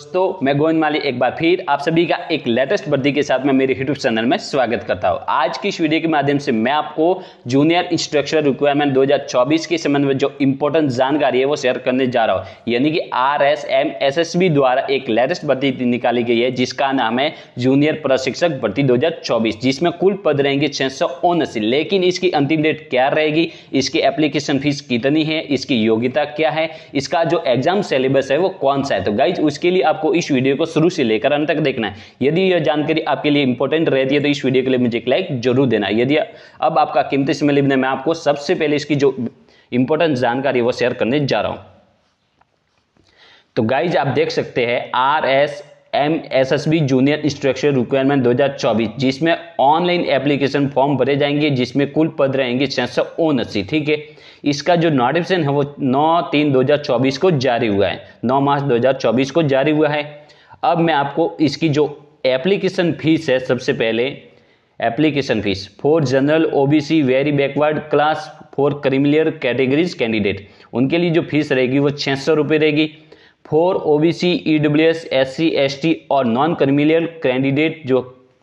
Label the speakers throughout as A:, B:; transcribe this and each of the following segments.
A: दोस्तों मैं गोविंद माली एक बार फिर आप सभी का एक लेटेस्ट वर्दी के साथ मैं मेरे यूट्यूब चैनल में स्वागत करता हूं आज की इस वीडियो के माध्यम से मैं आपको जूनियर इंस्ट्रक्चर रिक्वायरमेंट 2024 के संबंध में जो इंपॉर्टेंट जानकारी है वो शेयर करने जा रहा हूं यानी कि R S M S S B द्वारा एक लेटेस्ट भर्ती निकाली गई है जिसका नाम है जूनियर प्रशिक्षक भर्ती दो जिसमें कुल पद रहेंगे छह लेकिन इसकी अंतिम डेट क्या रहेगी इसकी एप्लीकेशन फीस कितनी है इसकी योग्यता क्या है इसका जो एग्जाम सिलेबस है वो कौन सा है तो गाइज उसके लिए आपको इस वीडियो को शुरू से लेकर अंत तक देखना है यदि यह जानकारी आपके लिए इंपॉर्टेंट रहती है तो इस वीडियो के लिए मुझे एक लाइक जरूर देना यदि अब आपका कीमती समय लिखने मैं आपको सबसे पहले इसकी जो इंपॉर्टेंट जानकारी वो शेयर करने जा रहा हूं तो गाइज आप देख सकते हैं R S M S S B junior structure requirement 2024 जिसमें ऑनलाइन एप्लीकेशन फॉर्म भरे जाएंगे जिसमें कुल पद रहेंगे छह सौ उनासी ठीक है इसका जो नोटिफिकेशन है वो नौ तीन दो हजार चौबीस को जारी हुआ है नौ मार्च दो हजार चौबीस को जारी हुआ है अब मैं आपको इसकी जो एप्लीकेशन फीस है सबसे पहले application fees for general O B C very backward class for creamy layer categories candidate उनके लिए जो फीस रहेगी वो छः सौ रुपये रहेगी for E W S S C S T और नॉन क्रिमिलियर कैंडिडेट जो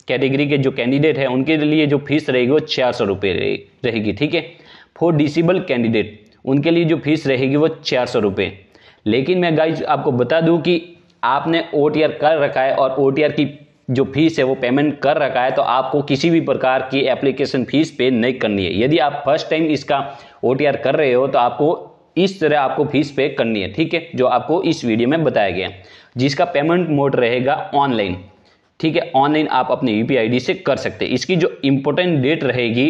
A: कैटेगरी के जो कैंडिडेट हैं उनके लिए जो फीस रहेगी वो सौ रुपये रहेगी ठीक है फॉर डिसेबल कैंडिडेट उनके लिए जो फीस रहेगी वो चार सौ रुपये लेकिन मैं गाइज आपको बता दूं कि आपने ओ कर रखा है और ओ की जो फीस है वो पेमेंट कर रखा है तो आपको किसी भी प्रकार की एप्लीकेशन फीस पे नहीं करनी है यदि आप फर्स्ट टाइम इसका ओ कर रहे हो तो आपको इस तरह आपको फीस पे करनी है ठीक है जो आपको इस वीडियो में बताया गया है जिसका पेमेंट मोड रहेगा ऑनलाइन ठीक है ऑनलाइन आप अपने यू पी से कर सकते हैं इसकी जो इम्पोर्टेंट डेट रहेगी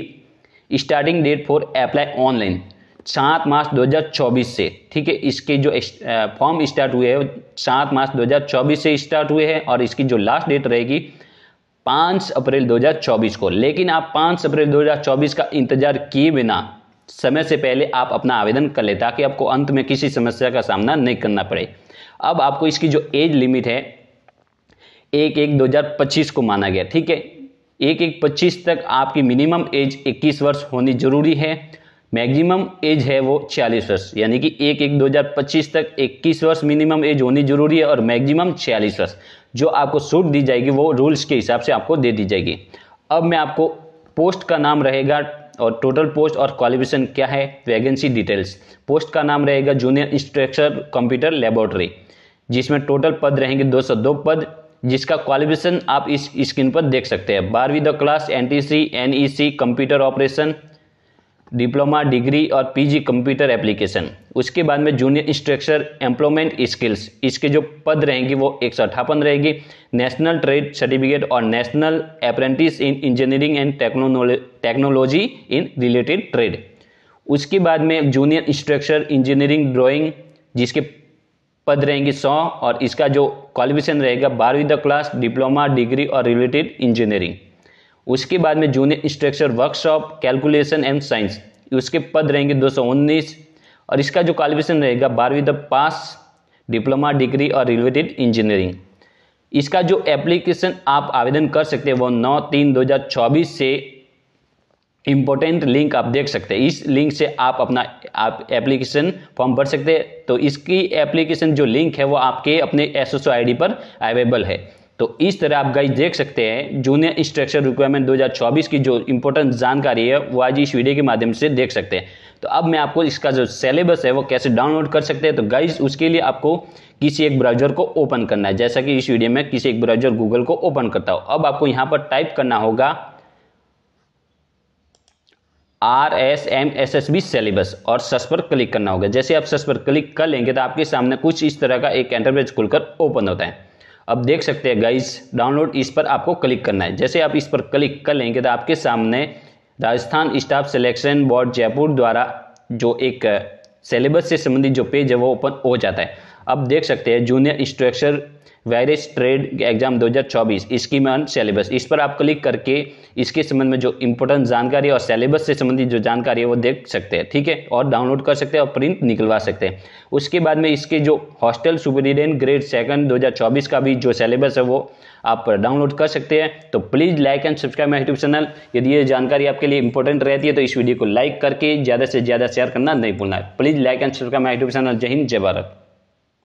A: starting date for apply online सात मार्च 2024 से ठीक है इसके जो फॉर्म स्टार्ट हुए हैं सात मार्च 2024 से स्टार्ट हुए हैं और इसकी जो लास्ट डेट रहेगी पाँच अप्रैल 2024 को लेकिन आप पाँच अप्रैल 2024 का इंतजार किए बिना समय से पहले आप अपना आवेदन कर ले ताकि आपको अंत में किसी समस्या का सामना नहीं करना पड़े अब आपको इसकी जो एज लिमिट है एक एक दो को माना गया ठीक है एक एक पच्चीस तक आपकी मिनिमम एज इक्कीस वर्ष होनी जरूरी है मैक्सिमम एज है वो छियालीस वर्ष यानी कि एक एक 2025 तक 21 वर्ष मिनिमम एज होनी जरूरी है और मैक्सिमम छियालीस वर्ष जो आपको सूट दी जाएगी वो रूल्स के हिसाब से आपको दे दी जाएगी अब मैं आपको पोस्ट का नाम रहेगा और टोटल पोस्ट और क्वालिफिकेशन क्या है वैकेंसी डिटेल्स पोस्ट का नाम रहेगा जूनियर इंस्ट्रक्चर कंप्यूटर लेबोरेटरी जिसमें टोटल पद रहेंगे 202 पद जिसका क्वालिफिकेशन आप इस स्क्रीन पर देख सकते हैं बारहवीं the class NTC C computer operation diploma degree और पीजी कंप्यूटर एप्लीकेशन उसके बाद में जूनियर इंस्ट्रक्चर एम्प्लॉयमेंट स्किल्स इसके जो पद रहेंगे वो एक सौ अठापन रहेगी नेशनल ट्रेड सर्टिफिकेट और national apprentice in engineering and technology in related trade उसके बाद में जूनियर इंस्ट्रक्चर इंजीनियरिंग ड्राइंग जिसके पद रहेंगी सौ और इसका जो क्वालिफिकेशन रहेगा बारहवीं द क्लास डिप्लोमा डिग्री और रिलेटेड इंजीनियरिंग उसके बाद में junior instructor workshop calculation and science उसके पद रहेंगे 219 और इसका जो क्वालिफिकेशन रहेगा बारहवीं द पास डिप्लोमा डिग्री और रिलेटेड इंजीनियरिंग इसका जो एप्लीकेशन आप आवेदन कर सकते हैं वो नौ तीन दो हज़ार चौबीस से इम्पोर्टेंट लिंक आप देख सकते हैं इस लिंक से आप अपना आप एप्लीकेशन फॉर्म भर सकते हैं तो इसकी एप्लीकेशन जो लिंक है वो आपके अपने एस एस पर अवेलेबल है तो इस तरह आप गाइस देख सकते हैं जूनियर इंस्ट्रक्चर रिक्वायरमेंट 2024 की जो इंपॉर्टेंट जानकारी है वो आज इस वीडियो के माध्यम से देख सकते हैं तो अब मैं आपको इसका जो सिलेबस है वो कैसे डाउनलोड कर सकते हैं तो गाइस उसके लिए आपको किसी एक ब्राउजर को ओपन करना है जैसा कि इस वीडियो में किसी एक ब्राउजर गूगल को ओपन करता हो अब आपको यहाँ पर टाइप करना होगा R S M S S B syllabus और सस पर क्लिक करना होगा जैसे आप सस पर क्लिक कर लेंगे तो आपके सामने कुछ इस तरह का एक एंटरप्रेज खुलकर ओपन होता है अब देख सकते हैं गाइस डाउनलोड इस पर आपको क्लिक करना है जैसे आप इस पर क्लिक कर लेंगे तो आपके सामने Rajasthan staff selection board Jaipur द्वारा जो एक सिलेबस uh, से संबंधित जो पेज है वो ओपन हो जाता है अब देख सकते हैं junior instructor various trade exam 2024 इसकी मैं सिलेबस इस पर आप क्लिक करके इसके संबंध में जो इंपॉर्टेंट जानकारी और सिलेबस से संबंधित जो जानकारी है वो देख सकते हैं ठीक है और डाउनलोड कर सकते हैं और प्रिंट निकलवा सकते हैं उसके बाद में इसके जो हॉस्टल सुपरिटेंडेंट ग्रेड सेकंड 2024 का भी जो सिलेबस है वो आप डाउनलोड कर सकते हैं तो please like and subscribe my YouTube channel यदि ये जानकारी आपके लिए इंपॉर्टेंट रहती है तो इस वीडियो को लाइक करके ज़्यादा से ज़्यादा शेयर करना नहीं भूलना please like and subscribe my YouTube channel जय हिंद जय भारत